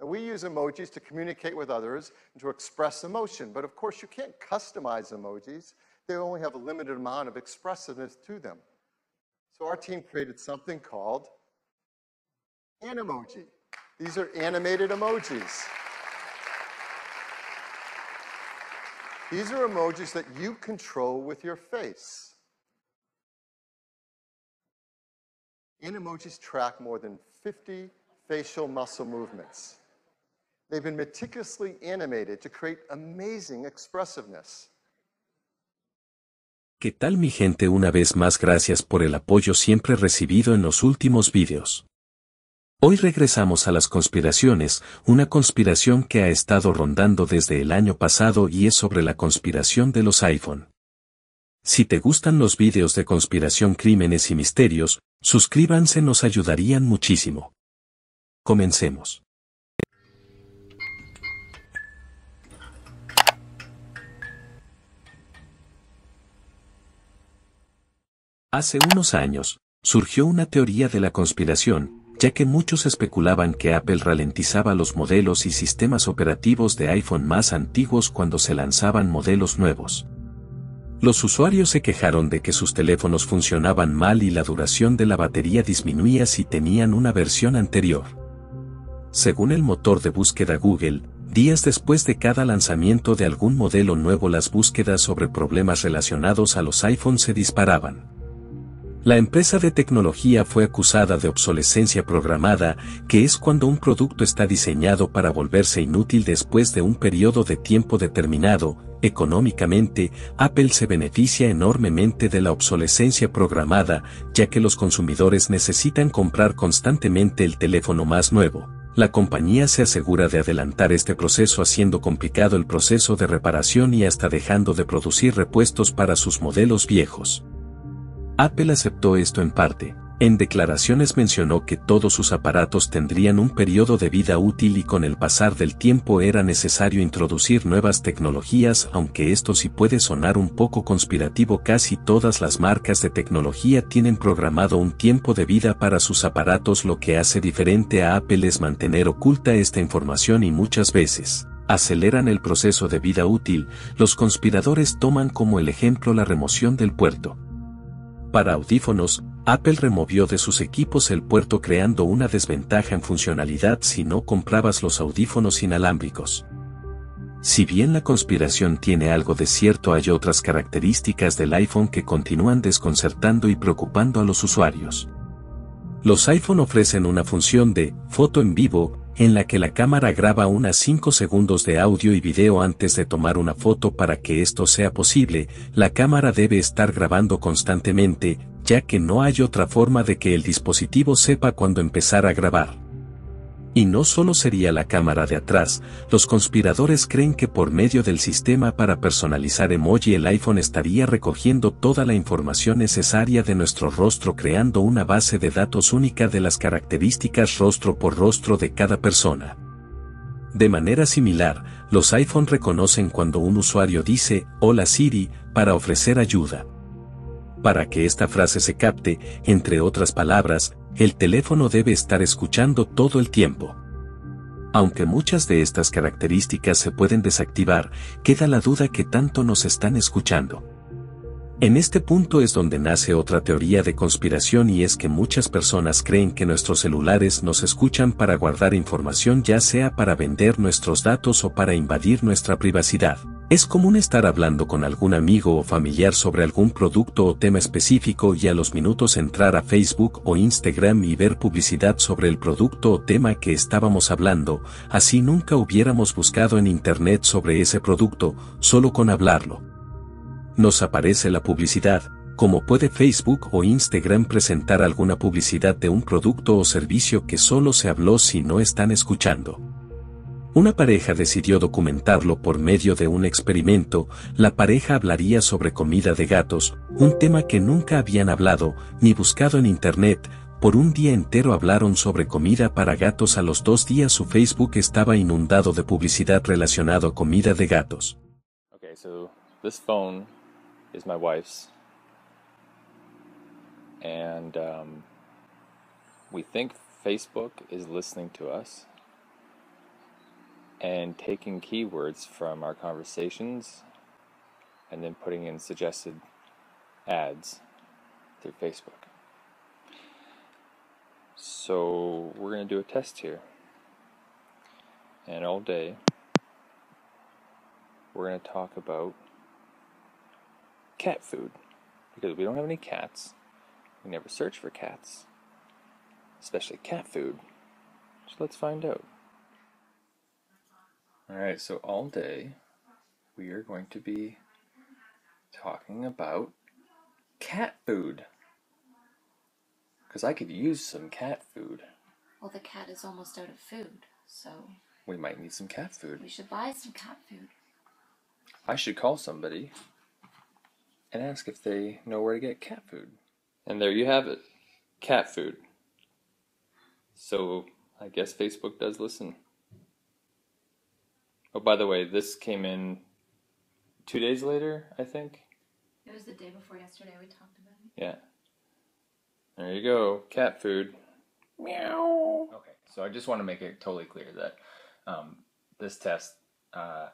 Now, we use emojis to communicate with others and to express emotion, but of course, you can't customize emojis. They only have a limited amount of expressiveness to them. So, our team created something called an emoji. These are animated emojis. These are emojis that you control with your face. And emojis track more than 50 facial muscle movements. They've been meticulously animated to create amazing expressiveness. ¿Qué tal mi gente? Una vez más gracias por el apoyo siempre recibido en los últimos vídeos. Hoy regresamos a las conspiraciones, una conspiración que ha estado rondando desde el año pasado y es sobre la conspiración de los iPhone. Si te gustan los vídeos de conspiración crímenes y misterios, suscríbanse nos ayudarían muchísimo. Comencemos. Hace unos años, surgió una teoría de la conspiración, ya que muchos especulaban que Apple ralentizaba los modelos y sistemas operativos de iPhone más antiguos cuando se lanzaban modelos nuevos. Los usuarios se quejaron de que sus teléfonos funcionaban mal y la duración de la batería disminuía si tenían una versión anterior. Según el motor de búsqueda Google, días después de cada lanzamiento de algún modelo nuevo las búsquedas sobre problemas relacionados a los iPhones se disparaban. La empresa de tecnología fue acusada de obsolescencia programada, que es cuando un producto está diseñado para volverse inútil después de un periodo de tiempo determinado. Económicamente, Apple se beneficia enormemente de la obsolescencia programada, ya que los consumidores necesitan comprar constantemente el teléfono más nuevo. La compañía se asegura de adelantar este proceso haciendo complicado el proceso de reparación y hasta dejando de producir repuestos para sus modelos viejos. Apple aceptó esto en parte. En declaraciones mencionó que todos sus aparatos tendrían un periodo de vida útil y con el pasar del tiempo era necesario introducir nuevas tecnologías, aunque esto sí puede sonar un poco conspirativo, casi todas las marcas de tecnología tienen programado un tiempo de vida para sus aparatos, lo que hace diferente a Apple es mantener oculta esta información y muchas veces aceleran el proceso de vida útil, los conspiradores toman como el ejemplo la remoción del puerto para audífonos, Apple removió de sus equipos el puerto creando una desventaja en funcionalidad si no comprabas los audífonos inalámbricos. Si bien la conspiración tiene algo de cierto, hay otras características del iPhone que continúan desconcertando y preocupando a los usuarios. Los iPhone ofrecen una función de foto en vivo en la que la cámara graba unas 5 segundos de audio y video antes de tomar una foto para que esto sea posible, la cámara debe estar grabando constantemente, ya que no hay otra forma de que el dispositivo sepa cuándo empezar a grabar. Y no solo sería la cámara de atrás, los conspiradores creen que por medio del sistema para personalizar emoji el iPhone estaría recogiendo toda la información necesaria de nuestro rostro creando una base de datos única de las características rostro por rostro de cada persona. De manera similar, los iPhone reconocen cuando un usuario dice, hola Siri, para ofrecer ayuda. Para que esta frase se capte, entre otras palabras, el teléfono debe estar escuchando todo el tiempo. Aunque muchas de estas características se pueden desactivar, queda la duda que tanto nos están escuchando. En este punto es donde nace otra teoría de conspiración y es que muchas personas creen que nuestros celulares nos escuchan para guardar información ya sea para vender nuestros datos o para invadir nuestra privacidad. Es común estar hablando con algún amigo o familiar sobre algún producto o tema específico y a los minutos entrar a Facebook o Instagram y ver publicidad sobre el producto o tema que estábamos hablando, así nunca hubiéramos buscado en Internet sobre ese producto, solo con hablarlo. Nos aparece la publicidad, como puede Facebook o Instagram presentar alguna publicidad de un producto o servicio que solo se habló si no están escuchando. Una pareja decidió documentarlo por medio de un experimento, la pareja hablaría sobre comida de gatos, un tema que nunca habían hablado ni buscado en Internet, por un día entero hablaron sobre comida para gatos a los dos días su Facebook estaba inundado de publicidad relacionado a comida de gatos. Okay, so this phone is my wife's. And um, we think Facebook is listening to us. and taking keywords from our conversations and then putting in suggested ads through Facebook. So we're going to do a test here. And all day we're going to talk about cat food because we don't have any cats. We never search for cats, especially cat food. So let's find out. Alright, so all day we are going to be talking about cat food. Because I could use some cat food. Well, the cat is almost out of food, so. We might need some cat food. We should buy some cat food. I should call somebody and ask if they know where to get cat food. And there you have it cat food. So I guess Facebook does listen. Oh, by the way, this came in two days later, I think. It was the day before yesterday we talked about it. Yeah. There you go, cat food. Meow. Okay, so I just want to make it totally clear that um, this test, uh,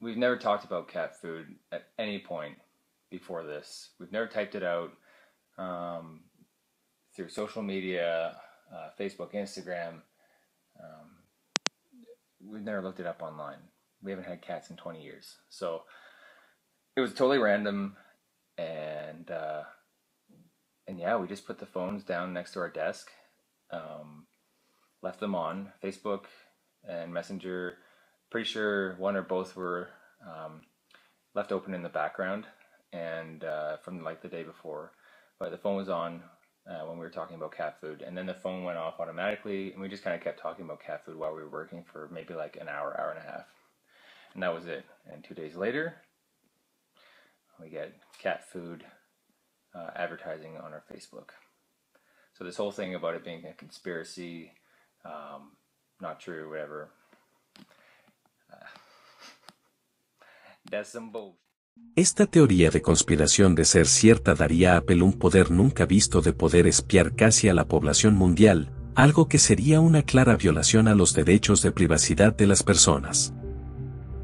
we've never talked about cat food at any point before this. We've never typed it out um, through social media, uh, Facebook, Instagram. Um, we've never looked it up online. We haven't had cats in 20 years. So it was totally random. And, uh, and yeah, we just put the phones down next to our desk, um, left them on Facebook and Messenger. Pretty sure one or both were um, left open in the background and uh, from like the day before. But the phone was on uh, when we were talking about cat food. And then the phone went off automatically, and we just kind of kept talking about cat food while we were working for maybe like an hour, hour and a half. And that was it. And two days later, we get cat food uh, advertising on our Facebook. So this whole thing about it being a conspiracy, um, not true, whatever. Uh, that's some bullshit. Esta teoría de conspiración de ser cierta daría a Apple un poder nunca visto de poder espiar casi a la población mundial, algo que sería una clara violación a los derechos de privacidad de las personas.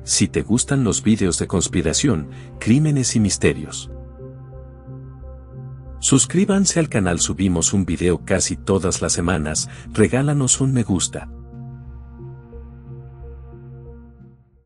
Si te gustan los vídeos de conspiración, crímenes y misterios. Suscríbanse al canal, subimos un video casi todas las semanas, regálanos un me gusta